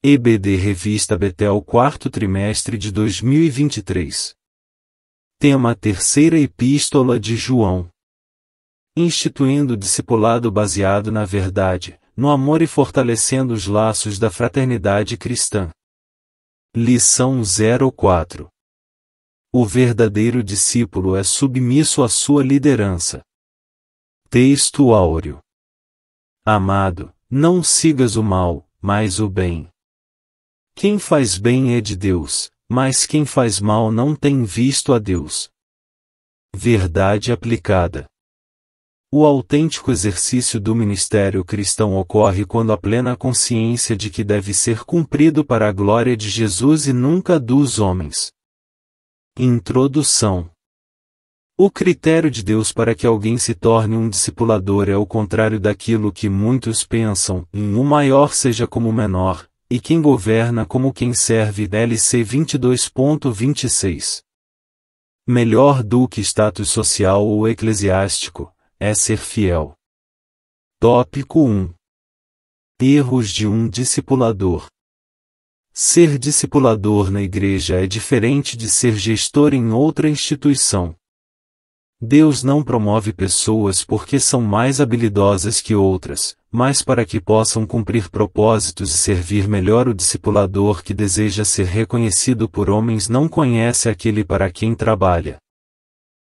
EBD Revista Betel Quarto Trimestre de 2023 Tema Terceira Epístola de João Instituindo o discipulado baseado na verdade, no amor e fortalecendo os laços da fraternidade cristã. Lição 04 O verdadeiro discípulo é submisso à sua liderança. Texto áureo Amado, não sigas o mal, mas o bem. Quem faz bem é de Deus, mas quem faz mal não tem visto a Deus. Verdade aplicada. O autêntico exercício do ministério cristão ocorre quando a plena consciência de que deve ser cumprido para a glória de Jesus e nunca dos homens. Introdução O critério de Deus para que alguém se torne um discipulador é o contrário daquilo que muitos pensam, em o maior seja como o menor, e quem governa como quem serve DLC 22.26. Melhor do que status social ou eclesiástico, é ser fiel. Tópico 1. Erros de um discipulador. Ser discipulador na igreja é diferente de ser gestor em outra instituição. Deus não promove pessoas porque são mais habilidosas que outras, mas para que possam cumprir propósitos e servir melhor o discipulador que deseja ser reconhecido por homens não conhece aquele para quem trabalha.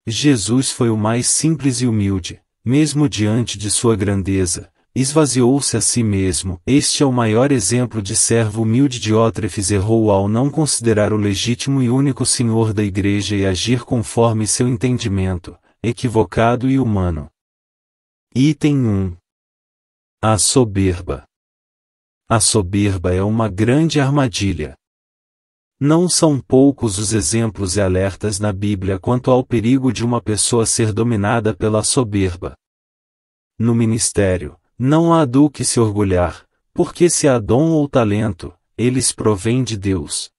Jesus foi o mais simples e humilde, mesmo diante de sua grandeza, esvaziou-se a si mesmo. Este é o maior exemplo de servo humilde. Diótrefes errou ao não considerar o legítimo e único Senhor da Igreja e agir conforme seu entendimento, equivocado e humano. Item 1 A soberba. A soberba é uma grande armadilha. Não são poucos os exemplos e alertas na Bíblia quanto ao perigo de uma pessoa ser dominada pela soberba. No ministério, não há do que se orgulhar, porque se há dom ou talento, eles provêm de Deus.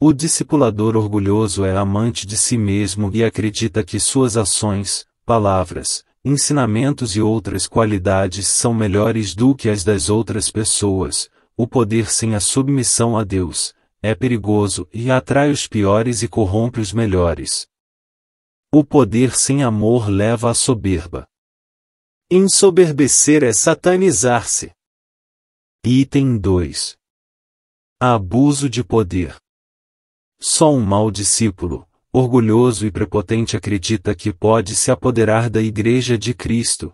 O discipulador orgulhoso é amante de si mesmo e acredita que suas ações, palavras, ensinamentos e outras qualidades são melhores do que as das outras pessoas. O poder sem a submissão a Deus é perigoso e atrai os piores e corrompe os melhores. O poder sem amor leva à soberba. Ensoberbecer é satanizar-se. Item 2. Abuso de poder. Só um mau discípulo, orgulhoso e prepotente acredita que pode se apoderar da Igreja de Cristo.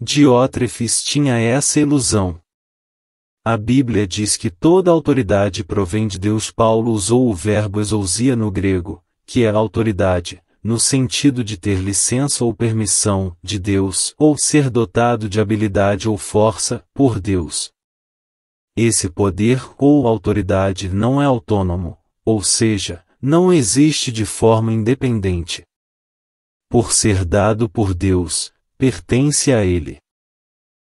Diótrefes tinha essa ilusão. A Bíblia diz que toda autoridade provém de Deus. Paulo usou o verbo exousia no grego, que é autoridade, no sentido de ter licença ou permissão de Deus ou ser dotado de habilidade ou força por Deus. Esse poder ou autoridade não é autônomo, ou seja, não existe de forma independente. Por ser dado por Deus, pertence a Ele.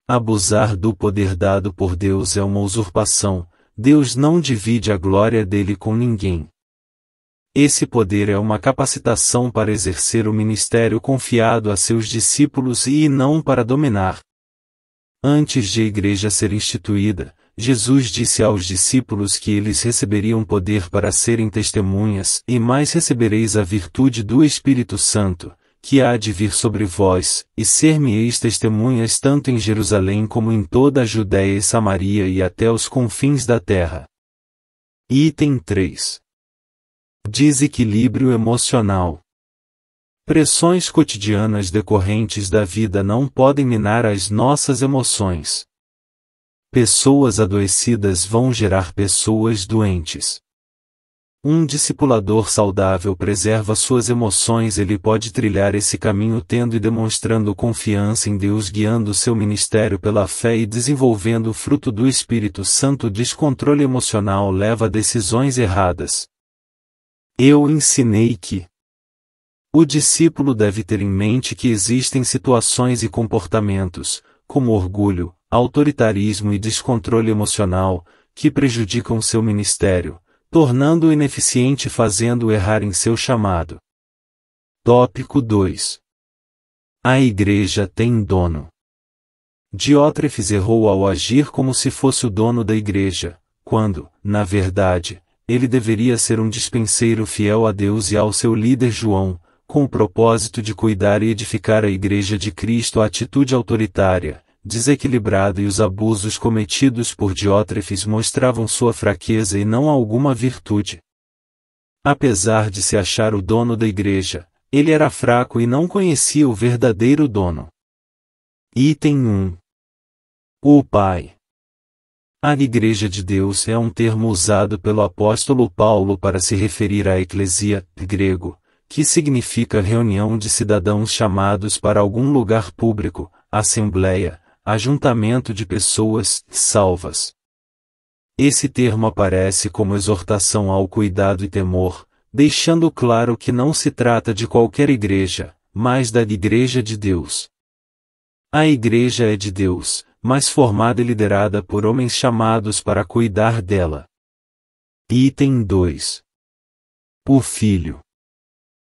Abusar do poder dado por Deus é uma usurpação, Deus não divide a glória dele com ninguém. Esse poder é uma capacitação para exercer o ministério confiado a seus discípulos e não para dominar. Antes de a igreja ser instituída, Jesus disse aos discípulos que eles receberiam poder para serem testemunhas, e mais recebereis a virtude do Espírito Santo, que há de vir sobre vós, e ser-me-eis testemunhas tanto em Jerusalém como em toda a Judéia e Samaria e até os confins da terra. Item 3. Desequilíbrio emocional. Pressões cotidianas decorrentes da vida não podem minar as nossas emoções. Pessoas adoecidas vão gerar pessoas doentes. Um discipulador saudável preserva suas emoções, ele pode trilhar esse caminho tendo e demonstrando confiança em Deus, guiando seu ministério pela fé e desenvolvendo o fruto do Espírito Santo. Descontrole emocional leva a decisões erradas. Eu ensinei que o discípulo deve ter em mente que existem situações e comportamentos, como orgulho, autoritarismo e descontrole emocional, que prejudicam seu ministério, tornando-o ineficiente e fazendo-o errar em seu chamado. Tópico 2 A Igreja tem dono. Diótrefes errou ao agir como se fosse o dono da Igreja, quando, na verdade, ele deveria ser um dispenseiro fiel a Deus e ao seu líder João, com o propósito de cuidar e edificar a Igreja de Cristo. A atitude autoritária, desequilibrada e os abusos cometidos por Diótrefes mostravam sua fraqueza e não alguma virtude. Apesar de se achar o dono da Igreja, ele era fraco e não conhecia o verdadeiro dono. Item 1 O Pai a Igreja de Deus é um termo usado pelo apóstolo Paulo para se referir à eclesia, grego, que significa reunião de cidadãos chamados para algum lugar público, assembleia, ajuntamento de pessoas salvas. Esse termo aparece como exortação ao cuidado e temor, deixando claro que não se trata de qualquer igreja, mas da Igreja de Deus. A Igreja é de Deus, mas formada e liderada por homens chamados para cuidar dela. Item 2 O Filho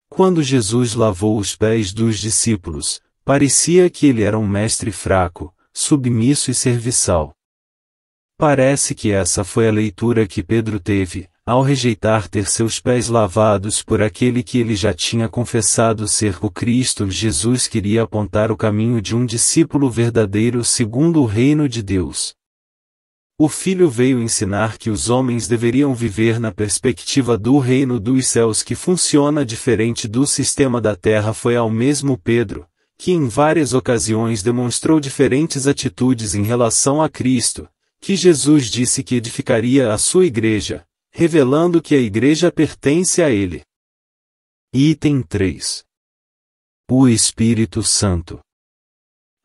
Quando Jesus lavou os pés dos discípulos, parecia que ele era um mestre fraco, submisso e serviçal. Parece que essa foi a leitura que Pedro teve, ao rejeitar ter seus pés lavados por aquele que ele já tinha confessado ser o Cristo, Jesus queria apontar o caminho de um discípulo verdadeiro segundo o reino de Deus. O Filho veio ensinar que os homens deveriam viver na perspectiva do reino dos céus que funciona diferente do sistema da terra. Foi ao mesmo Pedro, que em várias ocasiões demonstrou diferentes atitudes em relação a Cristo, que Jesus disse que edificaria a sua igreja, revelando que a Igreja pertence a Ele. Item 3. O Espírito Santo.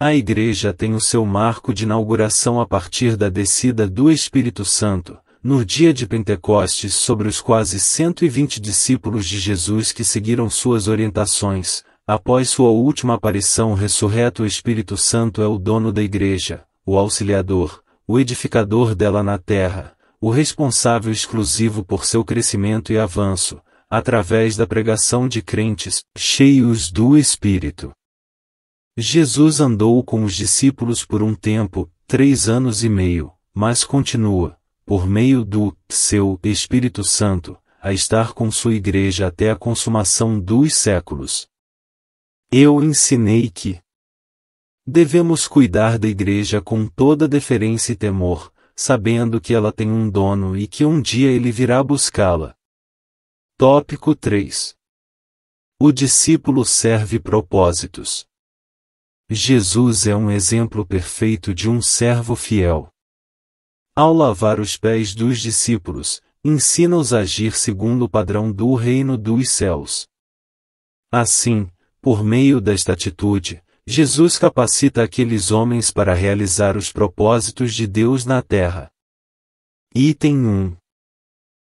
A Igreja tem o seu marco de inauguração a partir da descida do Espírito Santo, no dia de Pentecostes, sobre os quase 120 discípulos de Jesus que seguiram suas orientações, após sua última aparição ressurreto, o Espírito Santo é o dono da Igreja, o auxiliador, o edificador dela na terra, o responsável exclusivo por seu crescimento e avanço, através da pregação de crentes, cheios do Espírito. Jesus andou com os discípulos por um tempo, três anos e meio, mas continua, por meio do seu Espírito Santo, a estar com sua igreja até a consumação dos séculos. Eu ensinei que devemos cuidar da igreja com toda deferência e temor, sabendo que ela tem um dono e que um dia ele virá buscá-la. Tópico 3 O discípulo serve propósitos. Jesus é um exemplo perfeito de um servo fiel. Ao lavar os pés dos discípulos, ensina-os a agir segundo o padrão do reino dos céus. Assim, por meio desta atitude, Jesus capacita aqueles homens para realizar os propósitos de Deus na terra. Item 1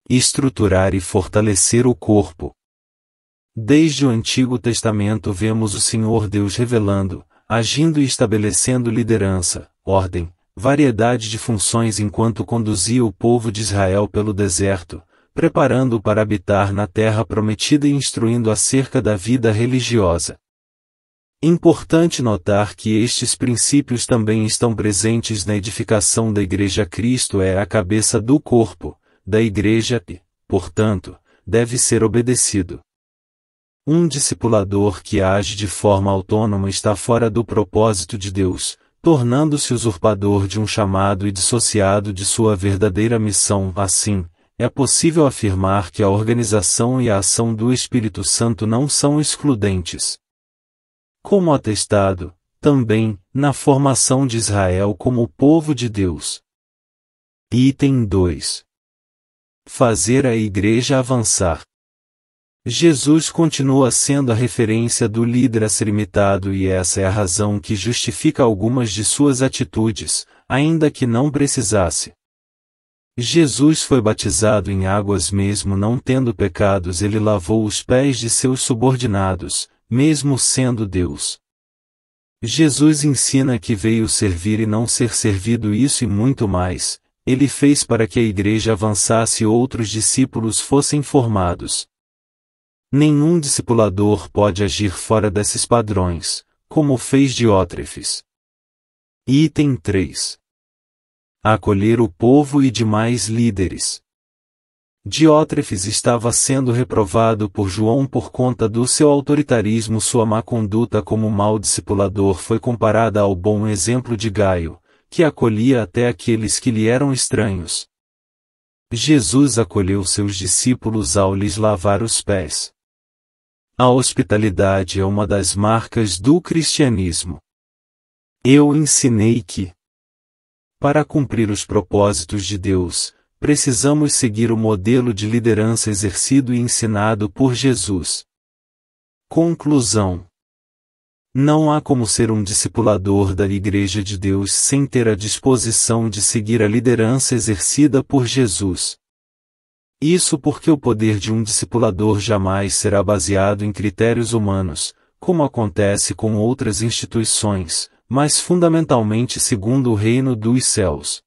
Estruturar e fortalecer o corpo. Desde o Antigo Testamento vemos o Senhor Deus revelando, agindo e estabelecendo liderança, ordem, variedade de funções enquanto conduzia o povo de Israel pelo deserto, preparando-o para habitar na terra prometida e instruindo acerca da vida religiosa. Importante notar que estes princípios também estão presentes na edificação da Igreja. Cristo é a cabeça do corpo, da Igreja e, portanto, deve ser obedecido. Um discipulador que age de forma autônoma está fora do propósito de Deus, tornando-se usurpador de um chamado e dissociado de sua verdadeira missão. Assim, é possível afirmar que a organização e a ação do Espírito Santo não são excludentes, como atestado, também, na formação de Israel como povo de Deus. Item 2 Fazer a Igreja avançar. Jesus continua sendo a referência do líder a ser imitado e essa é a razão que justifica algumas de suas atitudes, ainda que não precisasse. Jesus foi batizado em águas mesmo não tendo pecados, ele lavou os pés de seus subordinados, mesmo sendo Deus. Jesus ensina que veio servir e não ser servido isso e muito mais, ele fez para que a igreja avançasse e outros discípulos fossem formados. Nenhum discipulador pode agir fora desses padrões, como fez Diótrefes. Item 3. Acolher o povo e demais líderes. Diótrefes estava sendo reprovado por João por conta do seu autoritarismo. Sua má conduta como mau discipulador foi comparada ao bom exemplo de Gaio, que acolhia até aqueles que lhe eram estranhos. Jesus acolheu seus discípulos ao lhes lavar os pés. A hospitalidade é uma das marcas do cristianismo. Eu ensinei que, para cumprir os propósitos de Deus, precisamos seguir o modelo de liderança exercido e ensinado por Jesus. Conclusão: Não há como ser um discipulador da Igreja de Deus sem ter a disposição de seguir a liderança exercida por Jesus. Isso porque o poder de um discipulador jamais será baseado em critérios humanos, como acontece com outras instituições, mas fundamentalmente segundo o reino dos céus.